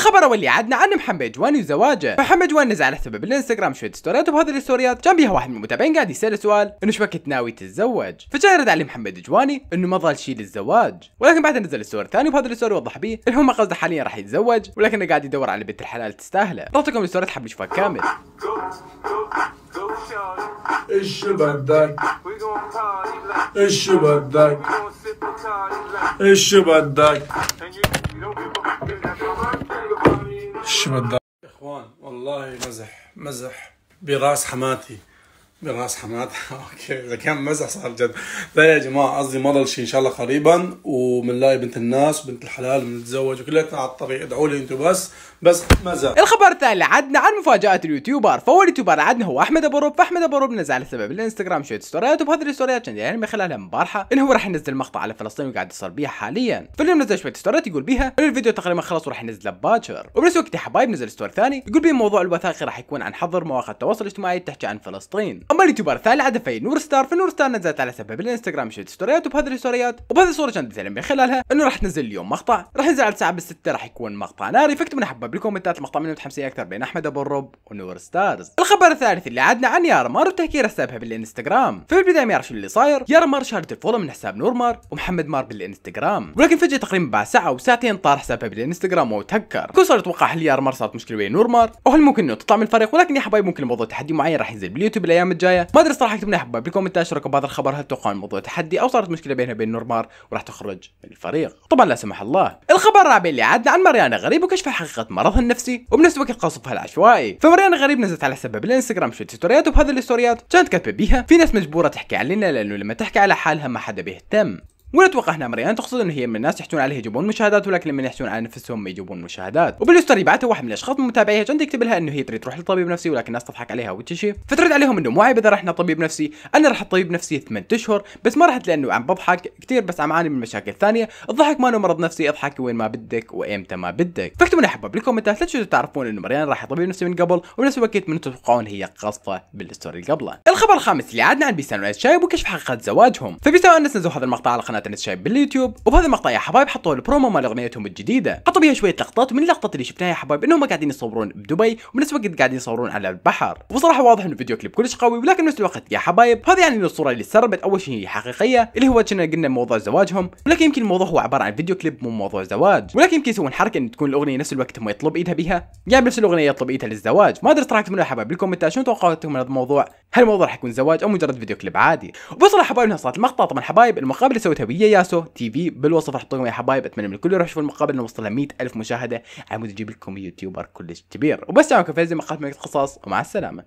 الخبر اللي عدنا عن محمد جواني وزواجه محمد جواني نزل على سبب الانستغرام شويه ستوريات وبهذه الستوريات كان بيها واحد من المتابعين قاعد يسال سؤال انه شو وقت ناوي تتزوج فجاء رد عليه محمد جواني انه ما ظل شيء للزواج ولكن بعدها نزل الصور الثاني وبهذا الستوري وضح بيه انه هو ما قصده حاليا راح يتزوج ولكنه قاعد يدور على بنت الحلال تستاهله رحتكم الستوري تحب نشوفها كامل ايش بدك ايش بدك ايش بدك شو بدك اخوان والله مزح مزح براس حماتي بالراس حماد اوكي اذا كان مزح صار جد لا يا جماعه قصدي ما ضل شيء ان شاء الله قريبا وبنلاقي بنت الناس وبنت الحلال ونتزوج وكلياتنا على الطريق ادعوا لي انتم بس بس مزح الخبر الثاني عدنا عن مفاجاه اليوتيوبر فاول يوتيوبر عدنا هو احمد ابو روب فاحمد ابو روب نزل على سبب الانستغرام شويه ستوريات وبهذه الستوريات كان يعني من خلالها امبارحه انه هو راح ينزل مقطع على فلسطين وقاعد يصير بيها حاليا فاليوم نزل شويه ستوريات يقول بيها انه الفيديو تقريبا خلص وراح ينزله باكر وبنفس الوقت يا حبايب نزل ستور ثاني يقول بيه موضوع الوثائقي راح يكون عن حظر مواقع التواصل الاجتماعي تحكي عن فلسطين اما اليوتيوبر الثاني العدفي نور ستار فنور ستار نزلت على سبب الانستغرام شيت ستوريات وبهذه الستوريات وبهذه الصوره كانت تزعل من خلالها انه راح تنزل اليوم مقطع راح ينزل على الساعه بالستة راح يكون مقطع ناري فكتب لنا حبه بالكومنتات المقطع منه متحمسين اكثر بين احمد ابو الرب ونور ستارز الخبر الثالث اللي عدنا عن مار وتهكير حسابها بالانستغرام في البدايه ما يعرف شو اللي صاير مار شالت الفولو من حساب نور مار ومحمد مار بالانستغرام ولكن فجاه تقريبا بعد ساعه او ساعتين طار حسابها بالانستغرام وتهكر كل صار يتوقع هل مار صارت مشكله ويا نور مار وهل ممكن انه تطلع من الفريق ولكن يا حبايب ممكن الموضوع تحدي معين راح ينزل باليوتيوب الايام الجايه ما ادري صراحه اكتبنا احبه بالكومنتات اشاركوا بهذا الخبر هل توقعون موضوع تحدي او صارت مشكله بينها وبين نورمار وراح تخرج من الفريق طبعا لا سمح الله الخبر الرابع اللي عدنا عن ماريانا غريب وكشف حقيقه مرضها النفسي وبنفس الوقت قصفها العشوائي فماريانا غريب نزلت على سبب الانستغرام شويه ستوريات وبهذه الستوريات كانت كاتبه بيها في ناس مجبوره تحكي علينا لانه لما تحكي على حالها ما حدا بيهتم ولا اتوقع هنا مريان تقصد انه هي من الناس يحتون عليها يجيبون مشاهدات ولكن لما يحتون على نفسهم ما يجيبون مشاهدات وبالستوري بعتها واحد من الاشخاص من متابعيها كان يكتب لها انه هي تريد تروح لطبيب نفسي ولكن الناس تضحك عليها وتشي فترد عليهم انه مو عيب اذا رحنا طبيب نفسي انا رحت طبيب نفسي 8 اشهر بس ما رحت لانه عم بضحك كثير بس عم اعاني من مشاكل ثانيه الضحك ما مرض نفسي اضحك وين ما بدك وايمتى ما بدك فاكتبوا لنا حباب بالكومنتات لا تشوفوا تعرفون انه مريان راح طبيب نفسي من قبل وبنفس الوقت من تتوقعون هي قاصه بالستوري قبله الخبر الخامس اللي عادنا عن بيسان شايب وكشف حقيقه زواجهم فبيسان نزلوا هذا المقطع على قناه قناه انس شايب باليوتيوب وبهذا المقطع يا حبايب حطوا البرومو مال اغنيتهم الجديده حطوا بيها شويه لقطات من اللقطات اللي شفناها يا حبايب انهم قاعدين يصورون بدبي وبنفس الوقت قاعدين يصورون على البحر وبصراحه واضح انه فيديو كليب كلش قوي ولكن نفس الوقت يا حبايب هذا يعني ان الصوره اللي سربت اول شيء هي حقيقيه اللي هو كنا قلنا موضوع زواجهم ولكن يمكن الموضوع هو عباره عن فيديو كليب مو موضوع زواج ولكن يمكن يسوون حركه ان تكون الاغنيه نفس الوقت هم يطلب ايدها بها يعني نفس الاغنيه يطلب ايدها للزواج ما ادري تراكتم يا حبايب بالكومنتات شنو توقعاتكم من هذا الموضوع هل الموضوع راح يكون زواج او مجرد فيديو كليب عادي وبصراحه حبايبنا صارت المقطع طبعا حبايب المقابله سويتها ويا ياسو تي في بالوصف راح احط لكم يا حبايب اتمنى من الكل يروح يشوف المقابل انه وصل 100000 مشاهده عمود يجيب لكم يوتيوبر كلش كبير وبس معكم في مقاطع المقاطع من قصص ومع السلامه